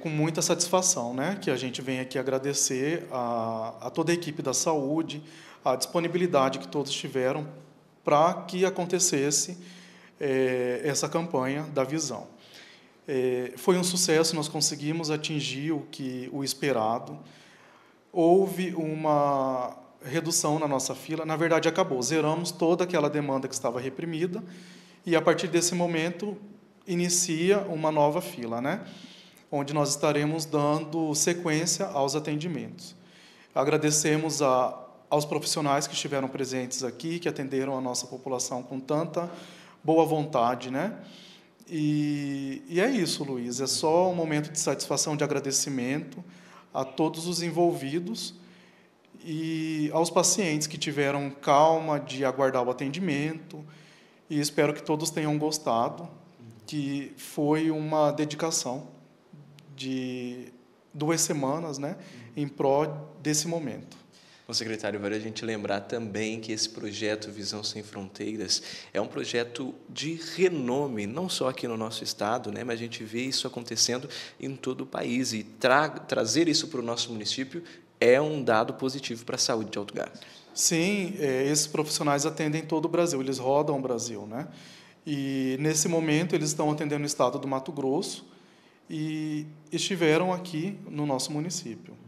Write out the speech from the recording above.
Com muita satisfação, né, que a gente vem aqui agradecer a, a toda a equipe da saúde, a disponibilidade que todos tiveram para que acontecesse é, essa campanha da visão. É, foi um sucesso, nós conseguimos atingir o que o esperado. Houve uma redução na nossa fila, na verdade acabou, zeramos toda aquela demanda que estava reprimida e a partir desse momento inicia uma nova fila, né? onde nós estaremos dando sequência aos atendimentos. Agradecemos a, aos profissionais que estiveram presentes aqui, que atenderam a nossa população com tanta boa vontade, né? E, e, é isso, Luiz. É só um momento de satisfação, de agradecimento a todos os envolvidos e aos pacientes que tiveram calma de aguardar o atendimento. E espero que todos tenham gostado, que foi uma dedicação de duas semanas né, em prol desse momento. Bom, secretário, vale a gente lembrar também que esse projeto Visão Sem Fronteiras é um projeto de renome, não só aqui no nosso estado, né, mas a gente vê isso acontecendo em todo o país. E tra trazer isso para o nosso município é um dado positivo para a saúde de Alto Gato. Sim, é, esses profissionais atendem todo o Brasil, eles rodam o Brasil. Né? E, nesse momento, eles estão atendendo o estado do Mato Grosso, e estiveram aqui no nosso município.